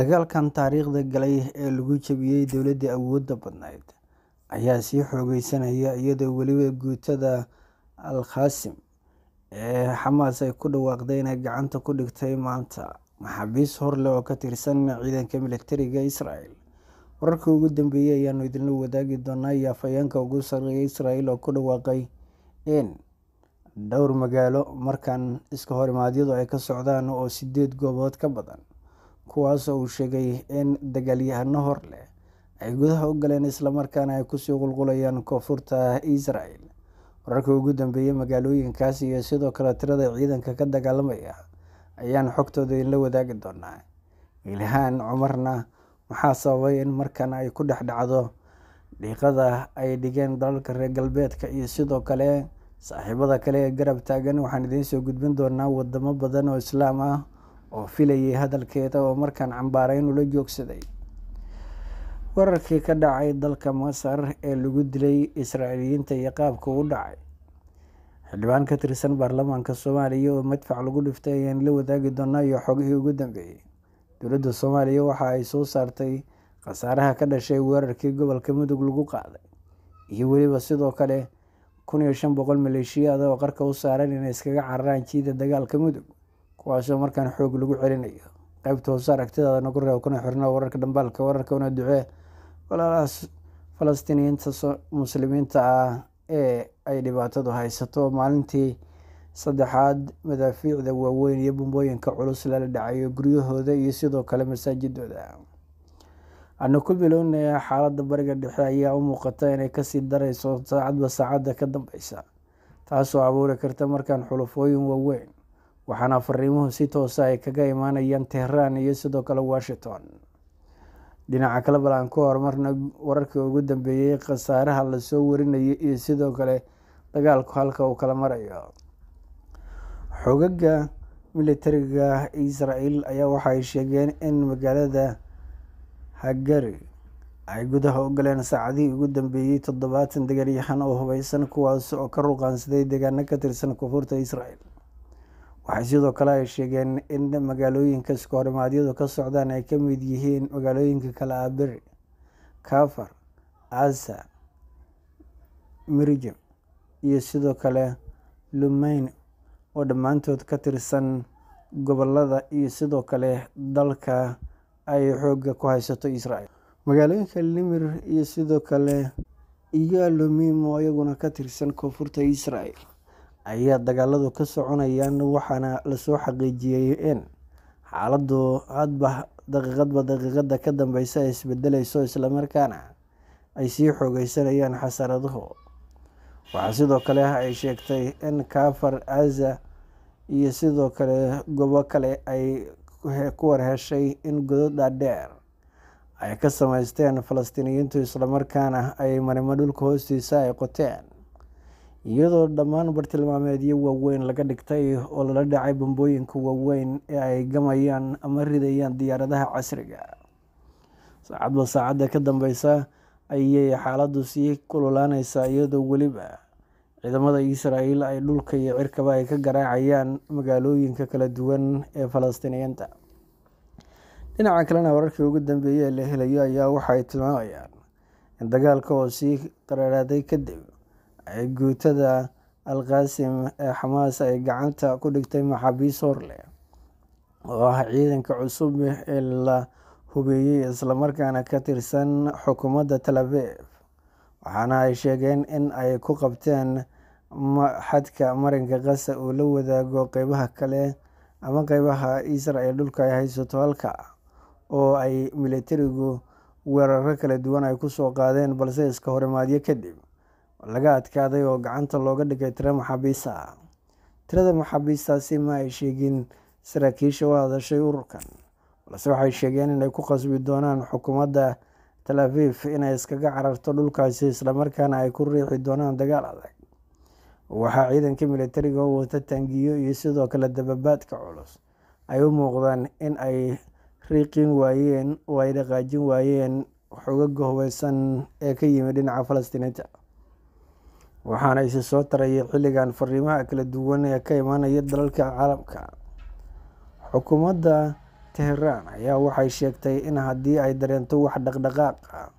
dagaalkan taariikhda galay ee lagu jabiyey dowladdii awoodda badnayd ayaa sii xoogeysanaya iyadoo weliba guutada alkhaasim ee xamaas ay ku dhawaaqday inay gacanta ku dhigtay maanta maxaabiis horle oo ka tirsan ciidanka militariga israel wararkii ugu dambeeyey ayaanu idinla wadaagi doonaa iyo afhayeenka ugu sarreeya israel oo ku dhawaaqay in dhowr magaalo markaan iska horimaadyadu ay ka socdaan oo sideed goobood ka badan kuwaasoo uu sheegay in dagaalyahano hor leh ay gudaha u galeen islamarkaana ay kusii qulqulayaan koonfurta israel wararkii ugu dambeeyey magaalooyinkaas iyo sidoo kale tirada ciidanka ka dagaalamaya ayaan xogtooda idinla wadaagi doonaa ilhaan cumarna waxaa sababay in markan ay ku dhex dhacdo dhiiqada ay dhigeen dalalka reer galbeedka iyo sidoo kale saaxiibada kale ee garab taagan waxaan idiin soo gudbin doonaa wadamo badan oo islaam ah oo filayay hadalkeeda oo markaan cambaareynu la joogsaday wararkii ka dhacay dalka masar ee lagu dilay israa'iiliyiinta iyo qaabka uu dhacay xildhibaan ka tirsan baarlamaanka soomaaliya oo madfac lagu dhiftay ayaan la wadaagi doonaa iyo xogihii ugu dambeeyey dowladda soomaaliya waxa ay soo saartay khasaaraha ka dhashay weerarkii gobolka mudug lagu qaaday iyo weliba sidoo kale kun iyo shan boqol maleeshiyaada oo qarka u saaran inay iskaga cararaan jiida dagaalka mudug kuwaasoo markaan xoog lagu celinayo qaybta hoose aragtidaada nagu reeb kuna xirno wararka dhambaalka wararka una ducee walaalaha falastiiniyiinta muslimiinta ah ee ay dhibaatadu haysato maalintii saddexaad madaafiicda waaweyn iyo bumbooyinka culus lala dhacayo guryahooda iyo sidoo kale masaajidooda aanu ku bilownaya xaaladda bariga dhexe ayaa u muuqata inay kasii darayso saacadba saacadda ka dambeysa taasoo abuuri karta markaan xulufooyin waaweyn waxaana fariimuhu si toosa ah ay kaga imaanayaan tehraan iyo sidoo kale washington dhinaca kale bal aan ku horumarna wararkii ugu dambeeyey khasaaraha lasoo warinayay iyo sidoo kale dagaalku halka uu kala marayo xogaga militariga israel ayaa waxa sheegeen in magaalada hagari ay gudaha u saacadihii ugu dambeeyey toddobaatan degeryahan oo hubeysan kuwaas oo ka ruqaansaday deegaano ka tirsan koonfurta israel waxay sidoo kale ay sheegeen in magaalooyinka iskahorimaadyadu ka socdaan ay ka mid yihiin magaalooyinka kale aabiri kafar casa mirjab iyo sidoo kale lumayn oo dhammaantood ka tirsan gobolada iyo sidoo kale dalka ay xoogga ku haysato israel magaalooyinka limir iyo sidoo kale iyo lumimo iyaguna ka tirsan koonfurta israel ayaa dagaaladu ka soconayaan waxaana lasoo xaqiijiyey in xaaladdu hadba daqiiqadba daqiiqada ka dambeysa ay isbedelayso islamarkaana ay sii xoogeysanayaan xasaraduhu waxaa sidoo kale ay sheegtay in kaafar aza iyo sidoo kale gobo kale ay ku warheshay in godod dhaadheer ay ka sameysteen falastiiniyiintu islamarkaana ay marimo dhulka hoostiisa ay qoteen iyadoo dhammaan bartilmaameedyo waaweyn laga dhigtay oo lala dhacay bambooyinka waaweyn ee ay gamayaan ama ridayaan diyaaradaha casriga ah. saacadba saacadda ka dambeysa ayay xaaladdu sii kululaaneysaa iyadoo weliba ciidamada israel ay dhulka iyo cirkaba ay ka garaacayaan magaalooyinka kala duwan ee falastiiniyiinta dhinaca kalena wararkii ugu dambeeyey ee la helayo ayaa waxaay tilmaamayaan in dagaalka oo sii dareeraaday kadib guutada Al-Qaasim ee Xamaas ay gacanta ku dhigtay maxaabiis hor oo ah ciidanka cusub ee la hubeeyey isla markaana ka tirsan xukuumadda Tel Aviv, waxaana ay sheegeen in ay ku qabteen xadka marinka Gaza uu la wadaago qaybaha kale ama qaybaha Israel dhulka ay haysato halka oo ay militarigu weerarro kala duwan ay ku soo qaadeen balse iska horimaadyo kadib laga adkaaday oo gacanta looga dhigay tiro maxaabiis ah tirada maxaabiistaasi ma ay sheegin saraakiisha u hadashay ururkan balse waxay sheegeen inay ku qasbi doonaan xukuumadda talaafif inay iskaga cararto dhulkaasi islamarkaana ay ku riixi doonaan dagaal adag waxaa ciidanka militariga u wata taangiyo iyo sidoo kale dababaadka culus ay u muuqdaan in ay riiqin waayeen oo ay dhaqaajin waayeen waxooga gohweysan ee ka yimid dhinaca falastiiniinta waxaana ise soo tarayay xilligan fariimaha kala duwan ee ka imaanaya dalalka caalamka xukuumadda teheraan ayaa waxay sheegtay in haddii ay dareento wax dhaqdhaqaaq ah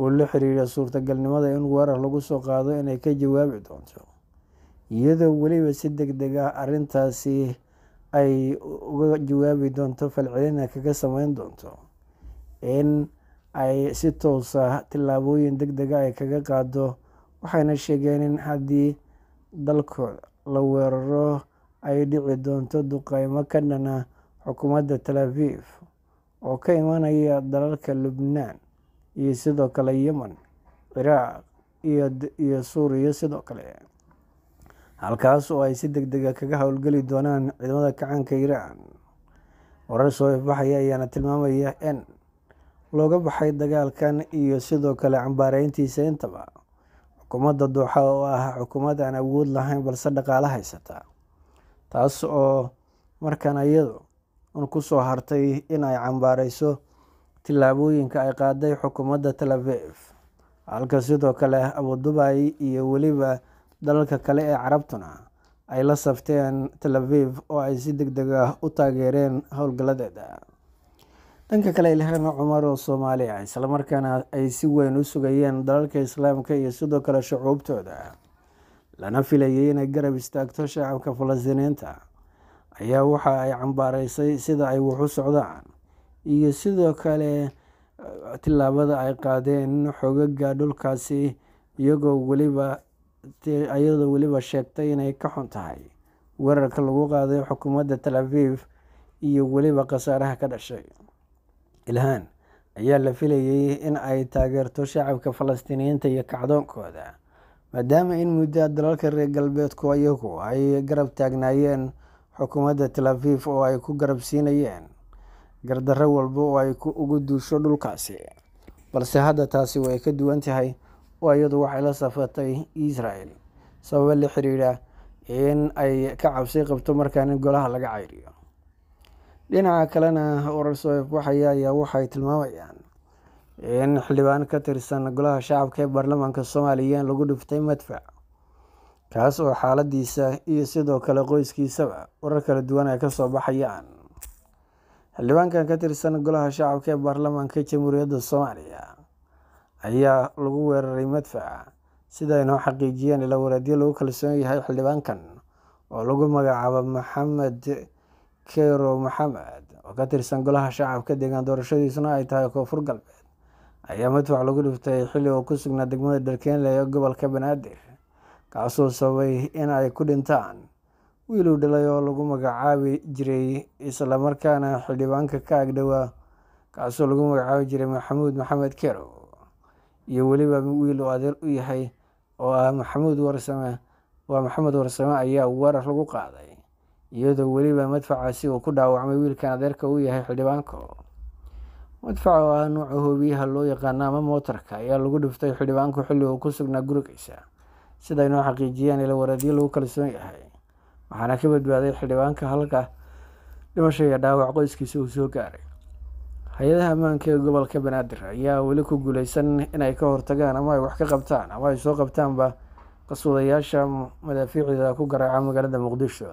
oo la xiriira suurtagalnimada in weerar lagu soo qaado inay ka jawaabi doonto iyadoo weliba si deg deg ah arrintaasi ay uga jawaabi doonto falcelina kaga sameyn doonto in ay si toosa ah tillaabooyin deg dega ah ay kaga qaado waxayna sheegeen in haddii dalku la weeraro ay dhici doonto duqeymo ka dhana xukuumadda tal abiif oo ka imanaya dalalka lubnaan iyo sidoo kale yemen ciraaq iyo suuriya sidoo kale halkaas oo ay si deg dega ah kaga howlgeli doonaan ciidamada kacaanka iiraan warar soo ifbaxaya ayaana tilmaamaya in looga baxay dagaalkan iyo sidoo kale cambaareyntiisa intaba xukuumadda duuxa oo ah xukuumad aan awood lahayn balse dhaqaalo haysataa taas oo markan iyadu un soo hartay inay ay cambaareyso tillaabooyinka ay qaaday xukuumadda talavev halka sidoo kale abudubay iyo weliba dalalka kale ee carabtuna ay la safteen talaviv oo ay si deg deg ah u taageereen howlgalladeeda dhanka kale ilhaana cumar oo soomaaliya ah islamarkaana ay si weyn u sugayeen dalalka islaamka iyo sidoo kale shucuubtooda lana filayay inay garab istaagto shacabka falastiiniinta ayaa waxa ay cambaaraysay sida ay wax u socdaan iyo sidoo kale uh, tilaabada ay qaadeen xogaga dhulkaasi iyagoo weliba iyadoo weliba sheegtay inay ka xun tahay weerarka lagu qaaday xukuumadda tal aviif iyo weliba khasaaraha ka dhashay ilhan ayaa la filayay in ay taageerto shacabka Falastiiniyiinta iyo kacdoonkooda maadaama in muddo dalalka reer galbeedku iyagu ay garab taagnaayeen xukuumadda Tel oo ay ku garab siinayeen gardarro walba oo ay ugu duusho dhulkaasi balse hadda taasi way ka duwan tahay oo iyadu waxay la safartay Israel sababa la xiriira in ay ka cabsi qabto markaan in golaha laga ceyriyo dhinaca kalena oral soef waxay ayaa waxay tilmaamayaan in xildhibaan ka tirsan golaha shacabka ee baarlamaanka soomaaliya lagu dhiftay madfac kaas oo xaaladiisa iyo sidoo kale qoyskiisaba warar kala duwan ay kasoo baxayaan xildhibaankan ka tirsan golaha shacabka ee baarlamaanka jamhuuriyadda soomaaliya ayaa lagu weeraray madfac sida aynoo xaqiijiyeen ila wareedyo lagu kalsoon yahay xildhibaankan oo lagu magacaabo maxamed keiro maxamed oo ka tirsan golaha shacabka deegaan doorashadiisuna ay tahay koonfur galbeed ayaa matwac lagu dhiftay xilli uu ku sugnaa degmada dharkeenley ee gobolka banaadir kaasoo sababay in ay ku dhintaan wiiluu dhalay oo lagu magacaabi jiray islamarkaana xildhibaanka ka ag dhowaa kaasoo lagu magacaabi jiray maxamuud maxamed kerow iyo weliba wiil uu adeer u yahay oo ah maxamuud warsame waa maxamed warsame ayaa warar lagu qaaday iyadoo weliba madfacaasi uu ku dhaawacmay wiilkan adeerka uu yahay xildhibaanka madfaca oo ah nuuca hoobiyaha loo yaqaana ama mootarka ayaa lagu dhiftay xildhibaanku xilli uu ku sugnaa gurigiisa sida inoo xaqiijiyeen ila wareedyo lagu kalsoon yahay waxaana ka badbaaday xildhibaanka halka dhimasho iyo dhaawac qoyskiisa uu soo gaaray hay-adaha ammaanka ee gobolka banaadir ayaa weli ku guuleysan inay ka hortagaan ama ay wax ka qabtaan ama ay soo qabtaanba qasuudayaasha madaafiicdeeda ku garaaca magaalada muqdisho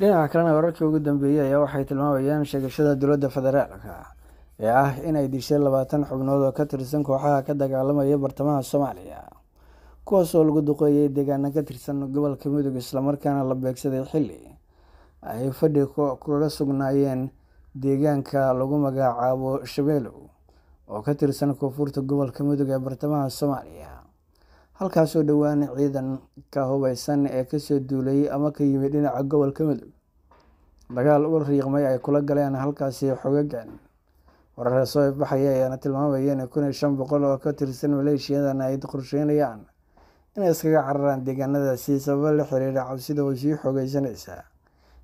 dhinaca kalena wararkii ugu dambeeyey ayaa waxay tilmaamayaan sheegashada dowladda federaalka ee ah inay dishay labaatan xubnood oo ka tirsan kooxaha ka dagaalamaya bartamaha soomaaliya kuwaasoo lagu duqeeyay deegaana ka tirsan gobolka mudug islamarkaana la beegsaday xilli ay fadhi kaga sugnaayeen deegaanka lagu magacaabo shabeelow oo ka tirsan koonfurta gobolka mudug ee bartamaha soomaaliya halkaasoo dhowaan ciidan ka hubeysan ee kasoo duulayay ama ka yimid dhinaca gobolka madow dagaal ugu riiqmay ay kula galeen halkaasi xogagan wareer soo ifbaxaya ayaana tilmaamaya in kun iyo shan boqol oo ka tirsan maleeshiyadana ay qorsheynayaan inay iskaga cararaan deegaanadaasi sababo la xiriira cabsida oo sii xoogeysanaysa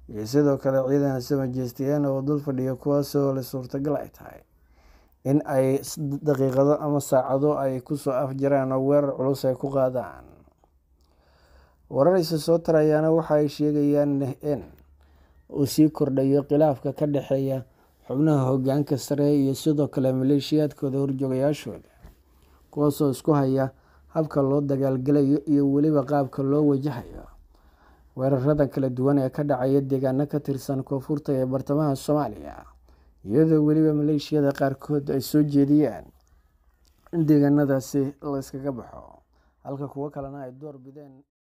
iyo sidoo kale ciidan soo majeestayaen oo dul fadhiya kuwaasoo la suurtagal ay tahay in ay daqiiqado ama saacado ay kusoo afjaraan oo weerar culus ay ku qaadaan wararaysa soo tarayaana waxa ay sheegayaan in uu sii kordhayo khilaafka ka dhexeeya xubnaha hogaanka sare iyo sidoo kale maleeshiyaadkooda horjoogayaashooda kuwaasoo isku haya habka loo dagaalgalayo iyo weliba qaabka loo wajahayo weerarada kala duwan ee ka dhacaya deegaano ka tirsan koonfurta ee bartamaha soomaaliya iyadoo weliba maleeshiyada qaarkood ay soo jeediyaan in deegaanadaasi la iskaga baxo halka kuwo kalena ay door bideen.